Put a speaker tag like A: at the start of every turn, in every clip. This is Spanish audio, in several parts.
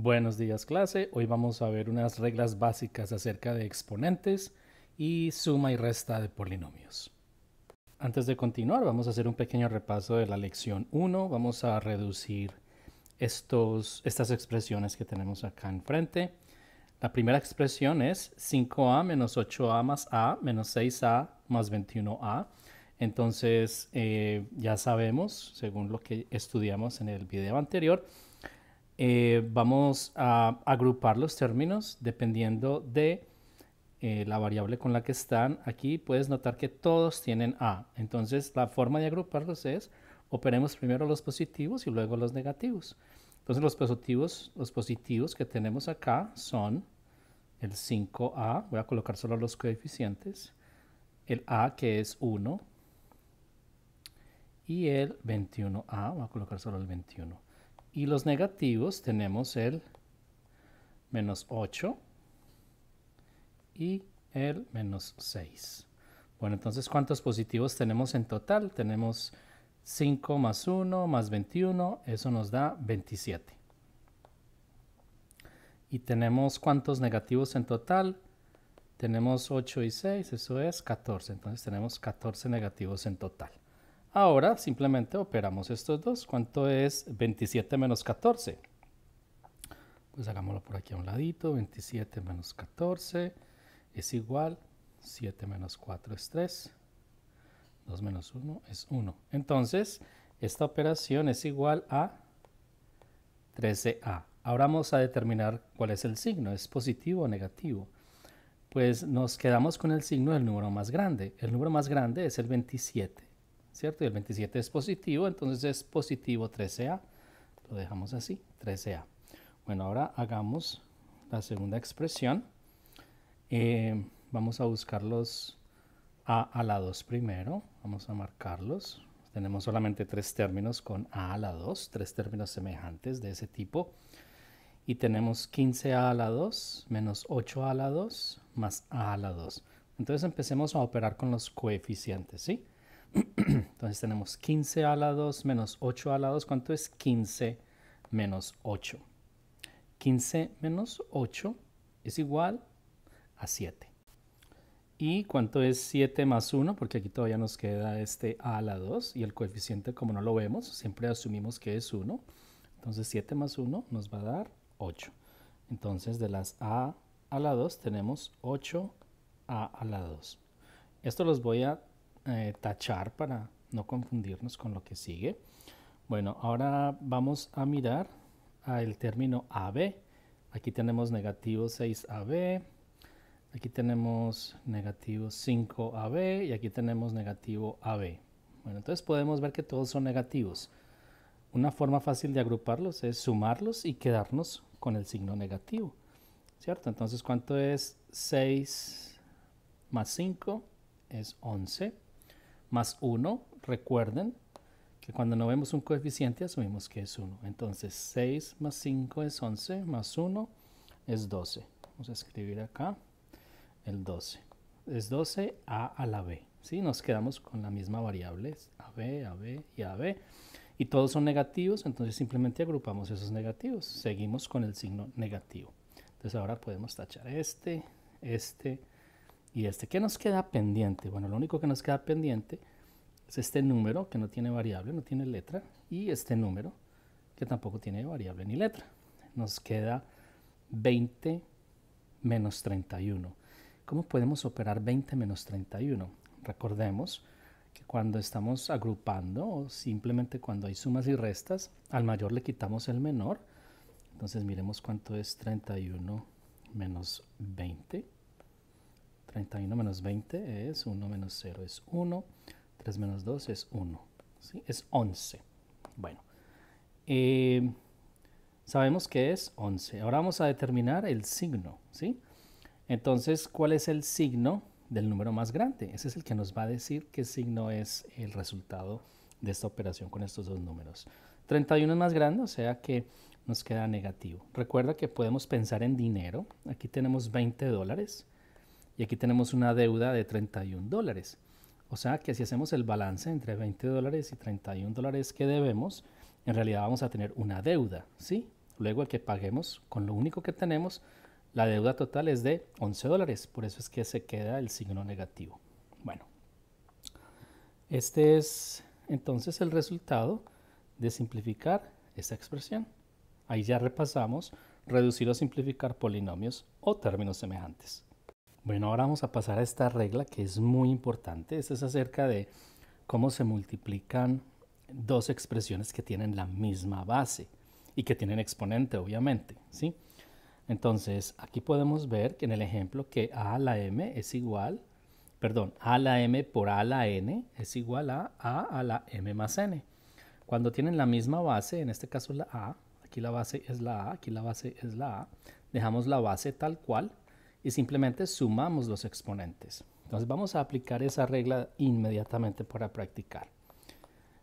A: Buenos días clase, hoy vamos a ver unas reglas básicas acerca de exponentes y suma y resta de polinomios. Antes de continuar vamos a hacer un pequeño repaso de la lección 1, vamos a reducir estas expresiones que tenemos acá enfrente. La primera expresión es 5a menos 8a más a menos 6a más 21a. Entonces eh, ya sabemos, según lo que estudiamos en el video anterior, eh, vamos a agrupar los términos dependiendo de eh, la variable con la que están. Aquí puedes notar que todos tienen A. Entonces, la forma de agruparlos es operemos primero los positivos y luego los negativos. Entonces, los positivos, los positivos que tenemos acá son el 5A, voy a colocar solo los coeficientes, el A que es 1 y el 21A, voy a colocar solo el 21. Y los negativos tenemos el menos 8 y el menos 6. Bueno, entonces, ¿cuántos positivos tenemos en total? Tenemos 5 más 1 más 21, eso nos da 27. Y tenemos cuántos negativos en total? Tenemos 8 y 6, eso es 14. Entonces tenemos 14 negativos en total. Ahora simplemente operamos estos dos. ¿Cuánto es 27 menos 14? Pues hagámoslo por aquí a un ladito. 27 menos 14 es igual. 7 menos 4 es 3. 2 menos 1 es 1. Entonces, esta operación es igual a 13a. Ahora vamos a determinar cuál es el signo. ¿Es positivo o negativo? Pues nos quedamos con el signo del número más grande. El número más grande es el 27. ¿cierto? Y el 27 es positivo, entonces es positivo 13A. Lo dejamos así, 13A. Bueno, ahora hagamos la segunda expresión. Eh, vamos a buscar los A a la 2 primero. Vamos a marcarlos. Tenemos solamente tres términos con A a la 2, tres términos semejantes de ese tipo. Y tenemos 15A a la 2 menos 8A a la 2 más A a la 2. Entonces empecemos a operar con los coeficientes, ¿sí? Entonces tenemos 15 a la 2 menos 8 a la 2. ¿Cuánto es 15 menos 8? 15 menos 8 es igual a 7. ¿Y cuánto es 7 más 1? Porque aquí todavía nos queda este a a la 2 y el coeficiente como no lo vemos, siempre asumimos que es 1. Entonces 7 más 1 nos va a dar 8. Entonces de las a a la 2 tenemos 8 a a la 2. Esto los voy a eh, tachar para no confundirnos con lo que sigue. Bueno, ahora vamos a mirar al término AB. Aquí tenemos negativo 6AB, aquí tenemos negativo 5AB y aquí tenemos negativo AB. Bueno, entonces podemos ver que todos son negativos. Una forma fácil de agruparlos es sumarlos y quedarnos con el signo negativo. ¿Cierto? Entonces, ¿cuánto es 6 más 5? Es 11 más 1. Recuerden que cuando no vemos un coeficiente asumimos que es 1. Entonces 6 más 5 es 11, más 1 es 12. Vamos a escribir acá el 12. Es 12 a a la b. Nos quedamos con la misma variable, ab, ab y ab. Y todos son negativos, entonces simplemente agrupamos esos negativos. Seguimos con el signo negativo. Entonces ahora podemos tachar este, este y este qué nos queda pendiente, bueno, lo único que nos queda pendiente es este número que no tiene variable, no tiene letra, y este número que tampoco tiene variable ni letra. Nos queda 20 menos 31. ¿Cómo podemos operar 20 menos 31? Recordemos que cuando estamos agrupando o simplemente cuando hay sumas y restas, al mayor le quitamos el menor. Entonces miremos cuánto es 31 menos 20. 31 menos 20 es 1 menos 0 es 1, 3 menos 2 es 1, ¿sí? es 11. Bueno, eh, sabemos que es 11. Ahora vamos a determinar el signo, ¿sí? Entonces, ¿cuál es el signo del número más grande? Ese es el que nos va a decir qué signo es el resultado de esta operación con estos dos números. 31 es más grande, o sea que nos queda negativo. Recuerda que podemos pensar en dinero. Aquí tenemos 20 dólares y aquí tenemos una deuda de 31 dólares. O sea que si hacemos el balance entre 20 dólares y 31 dólares que debemos, en realidad vamos a tener una deuda, ¿sí? Luego el que paguemos con lo único que tenemos, la deuda total es de 11 dólares, por eso es que se queda el signo negativo. Bueno, este es entonces el resultado de simplificar esta expresión. Ahí ya repasamos reducir o simplificar polinomios o términos semejantes. Bueno, ahora vamos a pasar a esta regla que es muy importante. Esta es acerca de cómo se multiplican dos expresiones que tienen la misma base y que tienen exponente, obviamente, ¿sí? Entonces, aquí podemos ver que en el ejemplo que a a la m es igual, perdón, a la m por a la n es igual a a a la m más n. Cuando tienen la misma base, en este caso la a, aquí la base es la a, aquí la base es la a, dejamos la base tal cual y simplemente sumamos los exponentes. Entonces vamos a aplicar esa regla inmediatamente para practicar.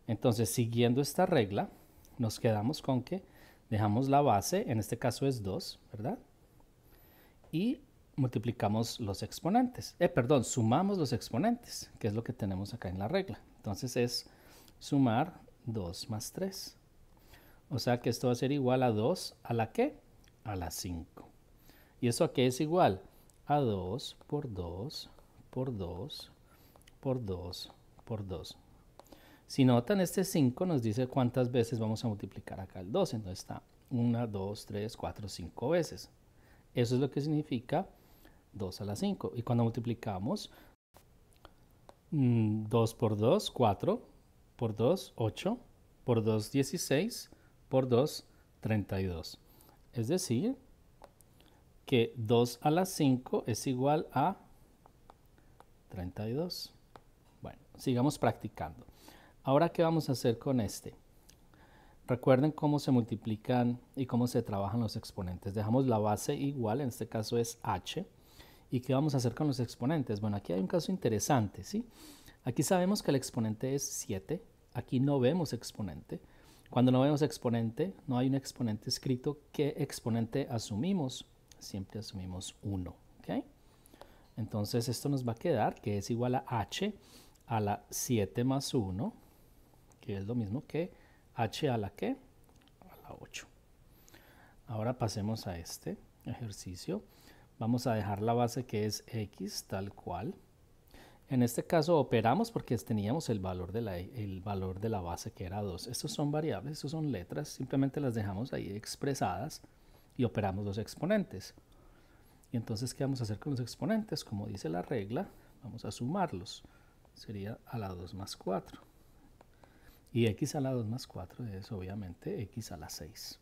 A: Entonces siguiendo esta regla nos quedamos con que dejamos la base, en este caso es 2, ¿verdad? Y multiplicamos los exponentes. Eh, perdón, sumamos los exponentes, que es lo que tenemos acá en la regla. Entonces es sumar 2 más 3. O sea que esto va a ser igual a 2 a la que? A la 5. ¿Y eso a qué es igual? A 2 por 2 por 2 por 2 por 2. Si notan, este 5 nos dice cuántas veces vamos a multiplicar acá el 2. Entonces está 1, 2, 3, 4, 5 veces. Eso es lo que significa 2 a la 5. Y cuando multiplicamos 2 mm, por 2, 4, por 2, 8, por 2, 16, por 2, 32. Es decir, que 2 a la 5 es igual a 32. Bueno, sigamos practicando. Ahora, ¿qué vamos a hacer con este? Recuerden cómo se multiplican y cómo se trabajan los exponentes. Dejamos la base igual, en este caso es h. ¿Y qué vamos a hacer con los exponentes? Bueno, aquí hay un caso interesante, ¿sí? Aquí sabemos que el exponente es 7. Aquí no vemos exponente. Cuando no vemos exponente, no hay un exponente escrito, ¿qué exponente asumimos? siempre asumimos 1. Entonces esto nos va a quedar que es igual a h a la 7 más 1, que es lo mismo que h a la que a la 8. Ahora pasemos a este ejercicio. Vamos a dejar la base que es x tal cual. En este caso operamos porque teníamos el valor, de la, el valor de la base que era 2. Estos son variables, estos son letras, simplemente las dejamos ahí expresadas y operamos los exponentes. Y entonces, ¿qué vamos a hacer con los exponentes? Como dice la regla, vamos a sumarlos. Sería a la 2 más 4. Y x a la 2 más 4 es obviamente x a la 6.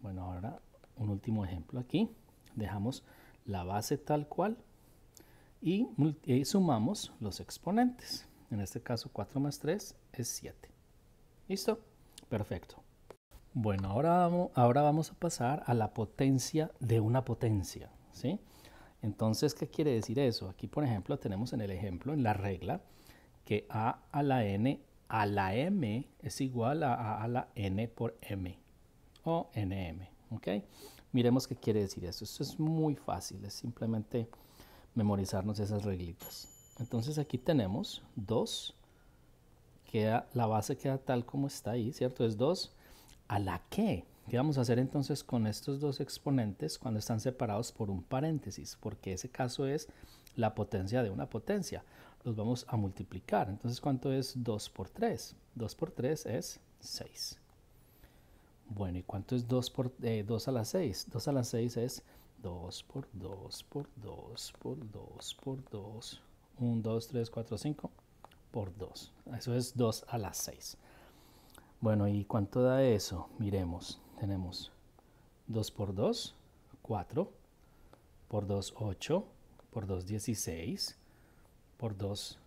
A: Bueno, ahora un último ejemplo aquí. Dejamos la base tal cual y, sumamos los exponentes. En este caso 4 más 3 es 7. ¿Listo? Perfecto. Bueno, ahora vamos, ahora vamos a pasar a la potencia de una potencia, ¿sí? Entonces, ¿qué quiere decir eso? Aquí, por ejemplo, tenemos en el ejemplo, en la regla, que a a la n a la m es igual a a a la n por m o nm, ¿ok? Miremos qué quiere decir eso. Esto es muy fácil, es simplemente memorizarnos esas reglitas. Entonces aquí tenemos 2, queda, la base queda tal como está ahí, ¿cierto? Es 2 a la que. ¿Qué vamos a hacer entonces con estos dos exponentes cuando están separados por un paréntesis? Porque ese caso es la potencia de una potencia. Los vamos a multiplicar. Entonces, ¿cuánto es 2 por 3? 2 por 3 es 6. Bueno, ¿y cuánto es 2, 2 eh, a la 6? 2 a la 6 es 2 por 2 por 2 por 2 por 2. 1, 2, 3, 4, 5 por 2. Eso es 2 a la 6. Bueno, ¿y cuánto da eso? Miremos. Tenemos 2 por 2, 4. Por 2, 8. Por 2, 16. Por 2,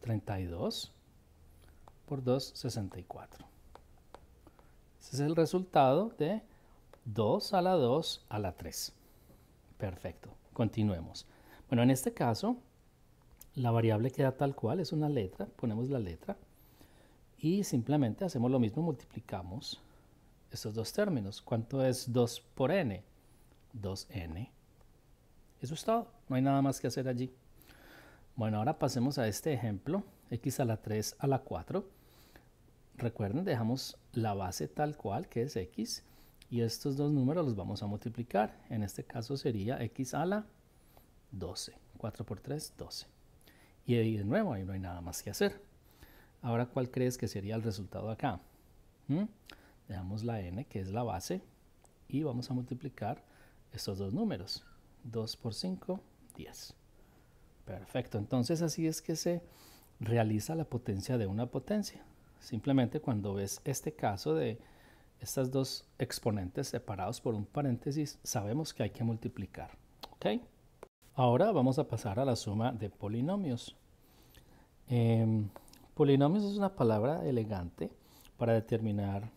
A: 32. Por 2, 64. Ese es el resultado de 2 a la 2 a la 3. Perfecto. Continuemos. Bueno, en este caso, la variable queda tal cual, es una letra. Ponemos la letra. Y simplemente hacemos lo mismo, multiplicamos estos dos términos. ¿Cuánto es 2 por n? 2n. Eso es todo, no hay nada más que hacer allí. Bueno, ahora pasemos a este ejemplo, x a la 3 a la 4. Recuerden, dejamos la base tal cual, que es x, y estos dos números los vamos a multiplicar. En este caso sería x a la 12. 4 por 3, 12. Y de nuevo, ahí no hay nada más que hacer. Ahora, ¿cuál crees que sería el resultado acá? ¿Mm? Dejamos la n, que es la base, y vamos a multiplicar estos dos números. 2 por 5, 10. Perfecto, entonces así es que se realiza la potencia de una potencia. Simplemente cuando ves este caso de estas dos exponentes separados por un paréntesis, sabemos que hay que multiplicar. ¿ok? Ahora vamos a pasar a la suma de polinomios. Em, Polinomios es una palabra elegante para determinar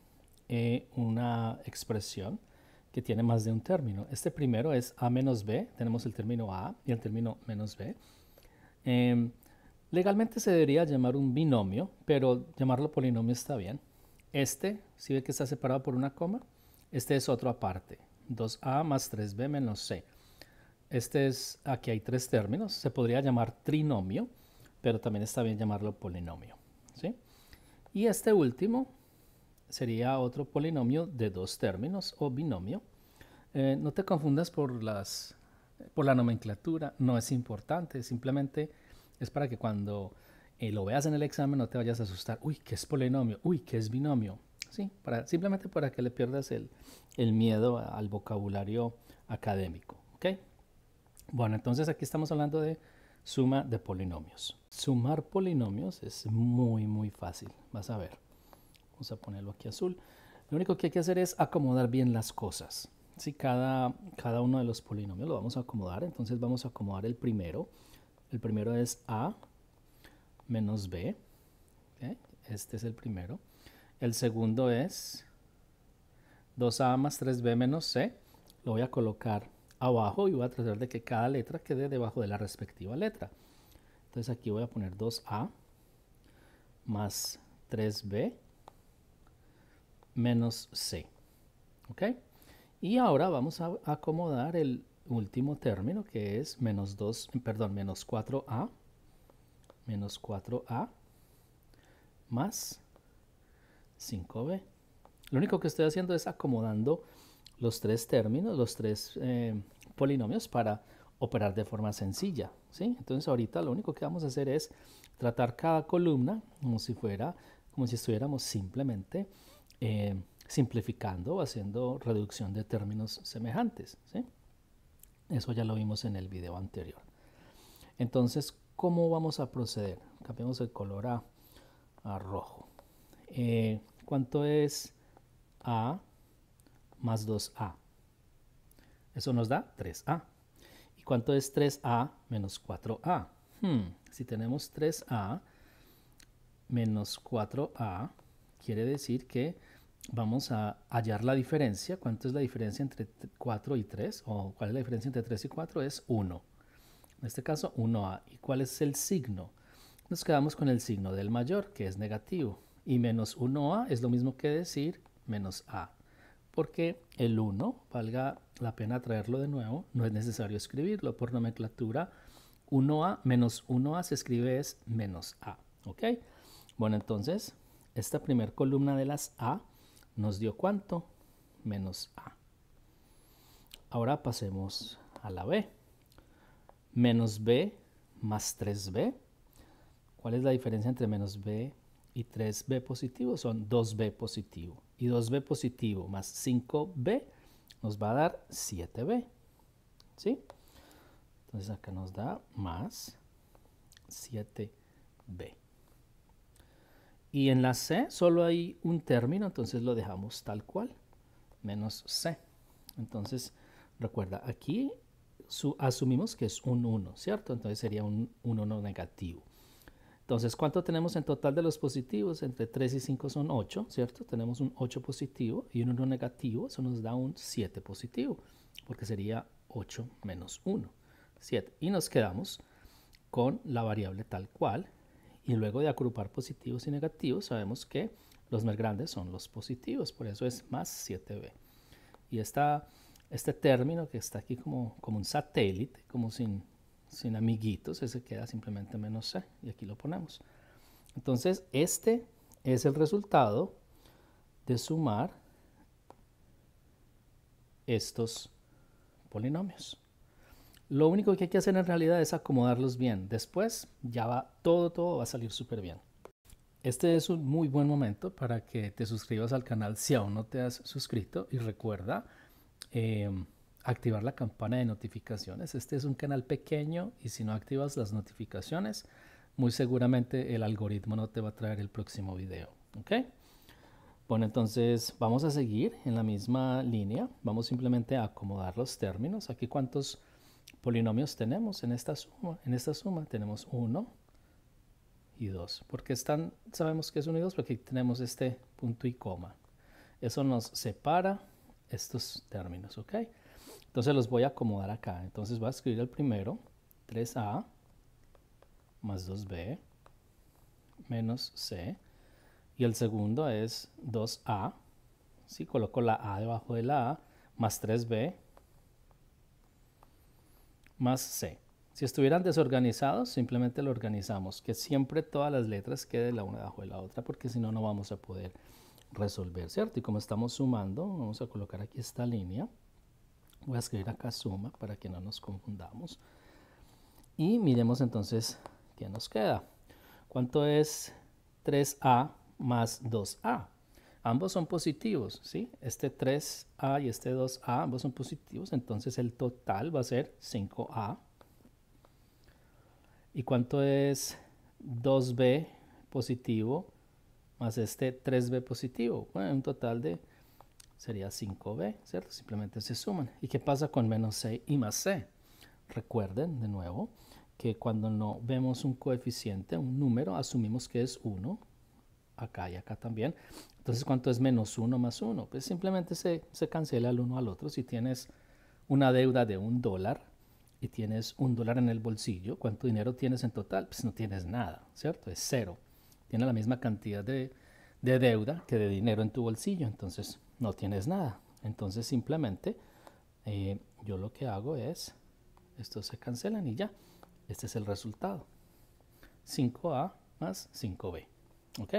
A: eh, una expresión que tiene más de un término. Este primero es a menos b, tenemos el término a y el término menos b. Em, legalmente se debería llamar un binomio, pero llamarlo polinomio está bien. Este, si ve que está separado por una coma, este es otro aparte, 2a más 3b menos c. Este es, aquí hay tres términos, se podría llamar trinomio pero también está bien llamarlo polinomio. ¿sí? Y este último sería otro polinomio de dos términos o binomio. Eh, no te confundas por, las, por la nomenclatura, no es importante, simplemente es para que cuando eh, lo veas en el examen no te vayas a asustar, uy, ¿qué es polinomio? Uy, ¿qué es binomio? Sí, para, simplemente para que le pierdas el, miedo al vocabulario académico. ¿okay? Bueno, entonces aquí estamos hablando de suma de polinomios. Sumar polinomios es muy, muy fácil. Vas a ver. Vamos a ponerlo aquí azul. Lo único que hay que hacer es acomodar bien las cosas. Si cada, cada uno de los polinomios lo vamos a acomodar, entonces vamos a acomodar el primero. El primero es A menos B. Este es el primero. El segundo es 2A más 3B menos C. Lo voy a colocar abajo y voy a tratar de que cada letra quede debajo de la respectiva letra. Entonces aquí voy a poner 2A más 3B menos C. ¿Ok? Y ahora vamos a acomodar el último término que es menos 2, perdón, menos 4A menos 4A más 5B. Lo único que estoy haciendo es acomodando los tres términos, los tres eh, polinomios para operar de forma sencilla. ¿sí? Entonces ahorita lo único que vamos a hacer es tratar cada columna como si fuera, como si estuviéramos simplemente eh, simplificando o haciendo reducción de términos semejantes. Eso ya lo vimos en el video anterior. Entonces, ¿cómo vamos a proceder? Cambiamos el color a, rojo. Eh, ¿Cuánto es A? más 2a. Eso nos da 3a. ¿Y cuánto es 3a menos 4a? Hmm, si tenemos 3a menos 4a, quiere decir que vamos a hallar la diferencia. ¿Cuánto es la diferencia entre 4 y 3? ¿O cuál es la diferencia entre 3 y 4? Es 1. En este caso, 1a. ¿Y cuál es el signo? Nos quedamos con el signo del mayor, que es negativo. Y menos 1a es lo mismo que decir menos a porque el 1, valga la pena traerlo de nuevo, no es necesario escribirlo. Por nomenclatura, 1A menos 1A se escribe es menos A. ¿Ok? Bueno, entonces, esta primera columna de las A nos dio cuánto? Menos A. Ahora pasemos a la B. Menos B más 3B. ¿Cuál es la diferencia entre menos B y 3B positivo son 2B positivo. Y 2B positivo más 5B nos va a dar 7B. ¿Sí? Entonces acá nos da más 7B. Y en la C solo hay un término, entonces lo dejamos tal cual, menos C. Entonces, recuerda, aquí asumimos que es un 1, ¿cierto? Entonces sería un 1 negativo. Entonces, ¿cuánto tenemos en total de los positivos? Entre 3 y 5 son 8, ¿cierto? Tenemos un 8 positivo y un 1 negativo, eso nos da un 7 positivo, porque sería 8 menos 1, 7. Y nos quedamos con la variable tal cual. Y luego de agrupar positivos y negativos, sabemos que los más grandes son los positivos, por eso es más 7b. Y este término que está aquí como, como un satélite, como sin sin amiguitos, ese queda simplemente menos C y aquí lo ponemos. Entonces, este es el resultado de sumar estos polinomios. Lo único que hay que hacer en realidad es acomodarlos bien. Después ya va todo, todo va a salir súper bien. Este es un muy buen momento para que te suscribas al canal si aún no te has suscrito y recuerda... Eh, activar la campana de notificaciones. Este es un canal pequeño y si no activas las notificaciones, muy seguramente el algoritmo no te va a traer el próximo video. ¿ok? Bueno, entonces vamos a seguir en la misma línea. Vamos simplemente a acomodar los términos. Aquí cuántos polinomios tenemos en esta suma. En esta suma tenemos 1 y 2. Porque están, sabemos que es 1 y 2 porque tenemos este punto y coma. Eso nos separa estos términos, ¿ok? Entonces los voy a acomodar acá. Entonces voy a escribir el primero, 3A más 2B menos C. Y el segundo es 2A. si Coloco la A debajo de la A más 3B más C. Si estuvieran desorganizados, simplemente lo organizamos. Que siempre todas las letras queden la una debajo de la otra, porque si no, no vamos a poder resolver, ¿cierto? Y como estamos sumando, vamos a colocar aquí esta línea. Voy a escribir acá suma para que no nos confundamos. Y miremos entonces qué nos queda. ¿Cuánto es 3A más 2A? Ambos son positivos, ¿sí? Este 3A y este 2A, ambos son positivos, entonces el total va a ser 5A. ¿Y cuánto es 2B positivo más este 3B positivo? Bueno, un total de sería 5b, ¿cierto? Simplemente se suman. ¿Y qué pasa con menos c y más c? Recuerden de nuevo que cuando no vemos un coeficiente, un número, asumimos que es 1, acá y acá también. Entonces, ¿cuánto es menos 1 más 1? Pues simplemente se, cancela el uno al otro. Si tienes una deuda de un dólar y tienes un dólar en el bolsillo, ¿cuánto dinero tienes en total? Pues no tienes nada, ¿cierto? Es cero. Tiene la misma cantidad de deuda que de dinero en tu bolsillo. Entonces, no tienes nada. Entonces simplemente eh, yo lo que hago es, estos se cancelan y ya. Este es el resultado. 5A más 5B. ¿Ok?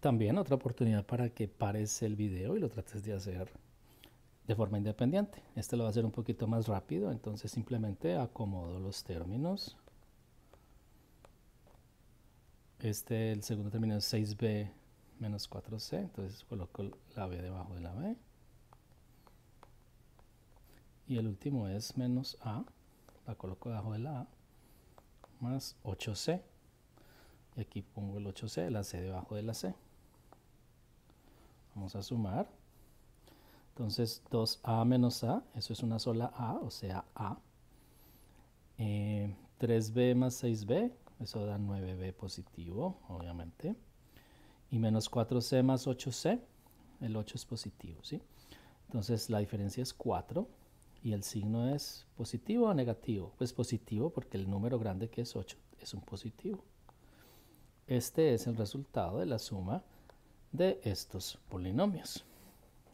A: También otra oportunidad para que pares el video y lo trates de hacer de forma independiente. Este lo va a hacer un poquito más rápido, entonces simplemente acomodo los términos. Este, el segundo término es 6B menos 4c, entonces coloco la b debajo de la b. Y el último es menos a, la coloco debajo de la a, más 8c. Y aquí pongo el 8c, la c debajo de la c. Vamos a sumar. Entonces 2a menos a, eso es una sola a, o sea a. 3b eh, más 6b, eso da 9b positivo, obviamente y menos 4C más 8C, el 8 es positivo, ¿sí? Entonces la diferencia es 4 y el signo es positivo o negativo. Pues positivo porque el número grande que es 8 es un positivo. Este es el resultado de la suma de estos polinomios.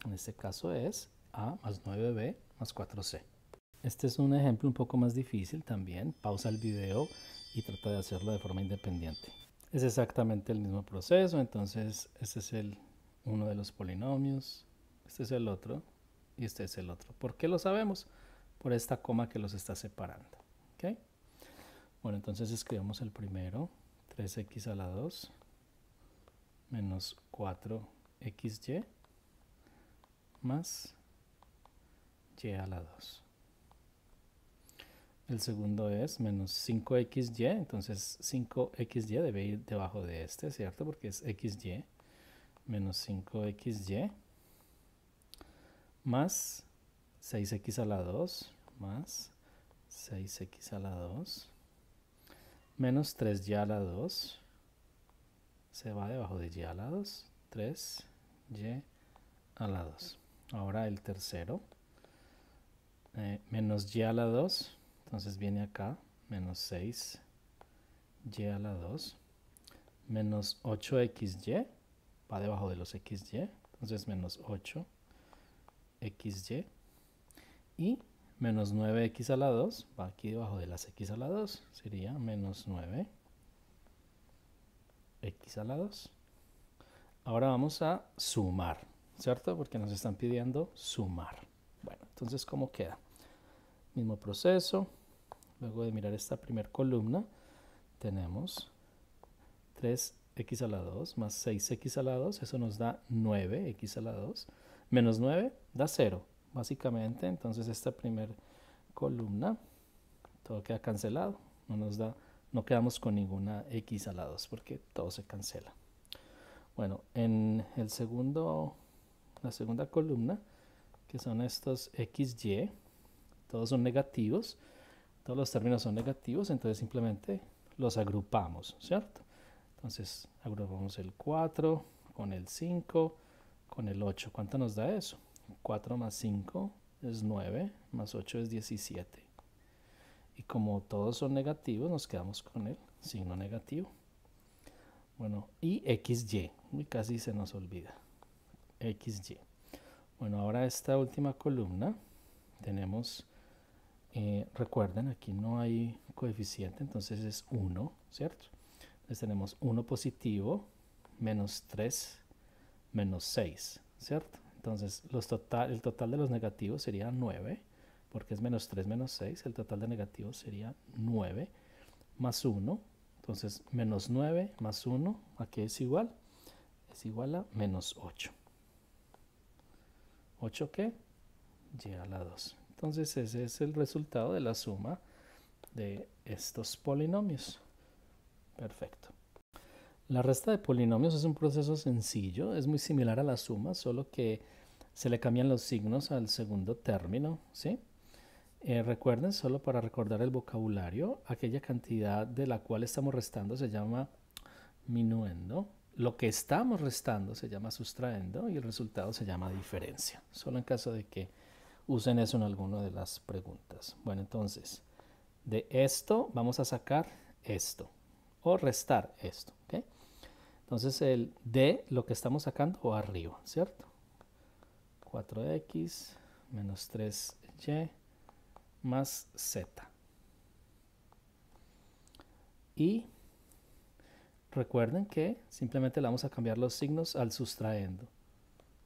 A: En este caso es A más 9B más 4C. Este es un ejemplo un poco más difícil también. Pausa el video y trata de hacerlo de forma independiente. Es exactamente el mismo proceso, entonces este es el, uno de los polinomios, este es el otro y este es el otro. ¿Por qué lo sabemos? Por esta coma que los está separando. Bueno, entonces escribimos el primero, 3x a la 2 menos 4xy más y a la 2. El segundo es menos 5xy, entonces 5xy debe ir debajo de este, ¿cierto? Porque es xy menos 5xy más 6x a la 2 más 6x a la 2 menos 3y a la 2 se va debajo de y a la 2 3y a la 2 ahora el tercero eh, menos y a la 2 entonces viene acá, menos 6, y a la 2, menos 8xy, va debajo de los xy, entonces menos 8, xy, y menos 9x a la 2, va aquí debajo de las x a la 2, sería menos 9, x a la 2. Ahora vamos a sumar, ¿cierto? Porque nos están pidiendo sumar. Bueno, entonces, ¿cómo queda? Mismo proceso. Luego de mirar esta primera columna, tenemos 3x a la 2 más 6x a la 2. Eso nos da 9x a la 2. Menos 9 da 0, básicamente. Entonces esta primera columna, todo queda cancelado. No nos da no quedamos con ninguna x a la 2 porque todo se cancela. Bueno, en el segundo, la segunda columna, que son estos xy, todos son negativos, todos los términos son negativos, entonces simplemente los agrupamos, ¿cierto? Entonces agrupamos el 4 con el 5, con el 8. ¿Cuánto nos da eso? 4 más 5 es 9, más 8 es 17. Y como todos son negativos, nos quedamos con el signo negativo. Bueno, y XY, y casi se nos olvida. XY. Bueno, ahora esta última columna tenemos eh, recuerden, aquí no hay coeficiente, entonces es 1, ¿cierto? Entonces tenemos 1 positivo, menos 3, menos 6, ¿cierto? Entonces los total, el total de los negativos sería 9, porque es menos 3 menos 6, el total de negativos sería 9 más 1, entonces menos 9 más 1, ¿a qué es igual? Es igual a menos 8. ¿8 que Llega a la 2. Entonces ese es el resultado de la suma de estos polinomios. Perfecto. La resta de polinomios es un proceso sencillo, es muy similar a la suma, solo que se le cambian los signos al segundo término, ¿sí? Eh, recuerden, solo para recordar el vocabulario, aquella cantidad de la cual estamos restando se llama minuendo, lo que estamos restando se llama sustraendo y el resultado se llama diferencia, solo en caso de que usen eso en alguna de las preguntas. Bueno, entonces, de esto vamos a sacar esto o restar esto. Entonces, el de lo que estamos sacando o arriba, ¿cierto? 4x menos 3y más z. Y recuerden que simplemente le vamos a cambiar los signos al sustraendo.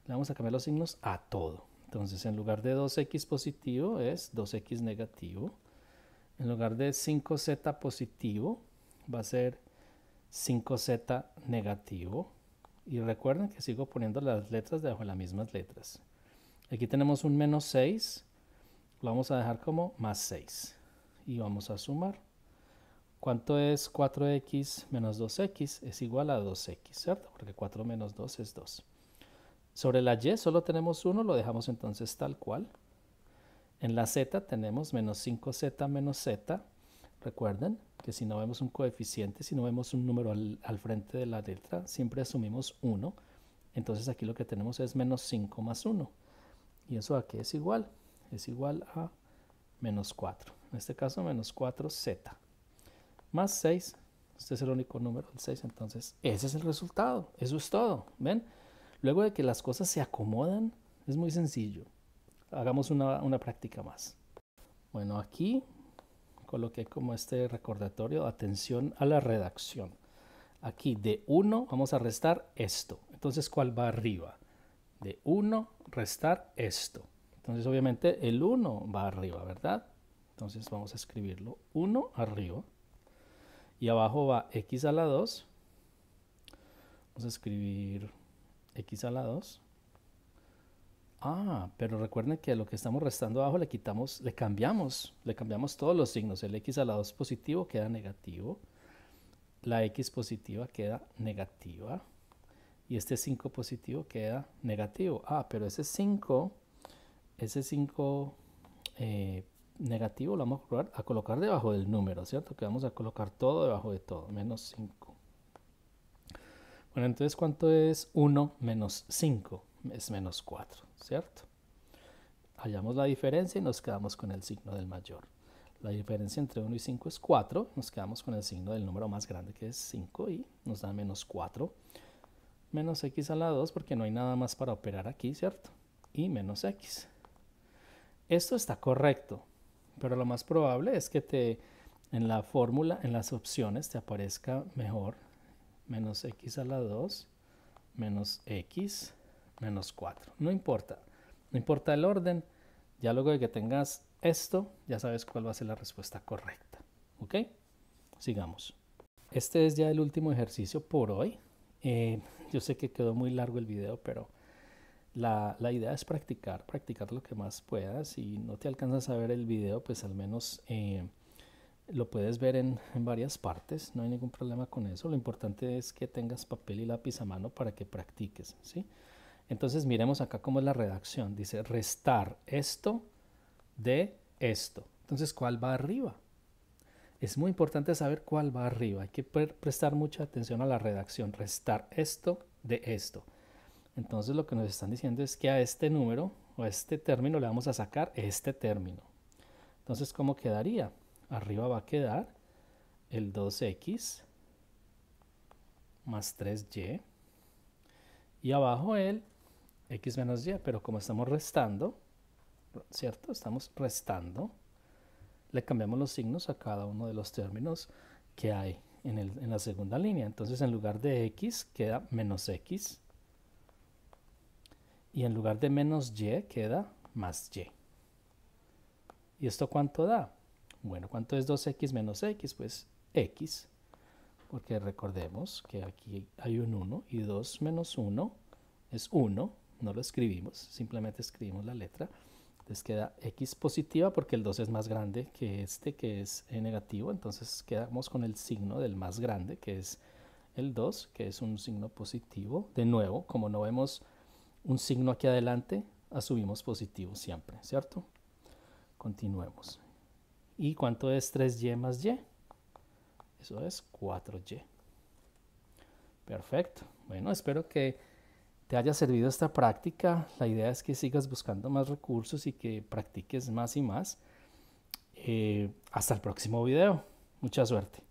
A: Le vamos a cambiar los signos a todo. Entonces, en lugar de 2x positivo es 2x negativo. En lugar de 5z positivo va a ser 5z negativo. Y recuerden que sigo poniendo las letras debajo de las mismas letras. Aquí tenemos un menos 6. Lo vamos a dejar como más 6. Y vamos a sumar. ¿Cuánto es 4x menos 2x? Es igual a 2x, ¿cierto? Porque 4 menos 2 es 2. Sobre la y solo tenemos 1, lo dejamos entonces tal cual. En la z tenemos menos 5z menos z. Recuerden que si no vemos un coeficiente, si no vemos un número al, frente de la letra, siempre asumimos 1. Entonces aquí lo que tenemos es menos 5 más 1. ¿Y eso a qué es igual? Es igual a menos 4. En este caso menos 4z. Más 6. Este es el único número, el 6. Entonces ese es el resultado. Eso es todo. ¿Ven? Luego de que las cosas se acomodan, es muy sencillo. Hagamos una, práctica más. Bueno, aquí coloqué como este recordatorio, atención a la redacción. Aquí de 1 vamos a restar esto. Entonces, ¿cuál va arriba? De 1 restar esto. Entonces, obviamente, el 1 va arriba, ¿verdad? Entonces, vamos a escribirlo 1 arriba. Y abajo va x a la 2. Vamos a escribir x a la 2. Ah, pero recuerden que lo que estamos restando abajo le quitamos, le cambiamos, le cambiamos todos los signos. El x a la 2 positivo queda negativo, la x positiva queda negativa y este 5 positivo queda negativo. Ah, pero ese 5, ese 5 eh, negativo lo vamos a colocar, a colocar debajo del número, ¿cierto? Que vamos a colocar todo debajo de todo, menos 5. Bueno, entonces, ¿cuánto es 1 menos 5? Es menos 4, ¿cierto? Hallamos la diferencia y nos quedamos con el signo del mayor. La diferencia entre 1 y 5 es 4. Nos quedamos con el signo del número más grande que es 5 y nos da menos 4. Menos x a la 2 porque no hay nada más para operar aquí, ¿cierto? Y menos x. Esto está correcto, pero lo más probable es que te, en la fórmula, en las opciones, te aparezca mejor menos x a la 2, menos x, menos 4. No importa, no importa el orden, ya luego de que tengas esto, ya sabes cuál va a ser la respuesta correcta. ¿Ok? Sigamos. Este es ya el último ejercicio por hoy. Eh, yo sé que quedó muy largo el video, pero la, idea es practicar, practicar lo que más puedas. Si no te alcanzas a ver el video, pues al menos... Eh, lo puedes ver en, varias partes, no hay ningún problema con eso. Lo importante es que tengas papel y lápiz a mano para que practiques. ¿sí? Entonces miremos acá cómo es la redacción. Dice restar esto de esto. Entonces, ¿cuál va arriba? Es muy importante saber cuál va arriba. Hay que prestar mucha atención a la redacción. Restar esto de esto. Entonces lo que nos están diciendo es que a este número o a este término le vamos a sacar este término. Entonces, ¿cómo quedaría? Arriba va a quedar el 2x más 3y. Y abajo el x menos y. Pero como estamos restando, ¿cierto? Estamos restando. Le cambiamos los signos a cada uno de los términos que hay en, en la segunda línea. Entonces en lugar de x queda menos x. Y en lugar de menos y queda más y. ¿Y esto cuánto da? Bueno, ¿cuánto es 2x menos x? Pues x, porque recordemos que aquí hay un 1 y 2 menos 1 es 1, no lo escribimos, simplemente escribimos la letra. Entonces queda x positiva porque el 2 es más grande que este que es eh, negativo, entonces quedamos con el signo del más grande que es el 2, que es un signo positivo. De nuevo, como no vemos un signo aquí adelante, asumimos positivo siempre, ¿cierto? Continuemos. ¿Y cuánto es 3y más y? Eso es 4y. Perfecto. Bueno, espero que te haya servido esta práctica. La idea es que sigas buscando más recursos y que practiques más y más. Eh, hasta el próximo video. Mucha suerte.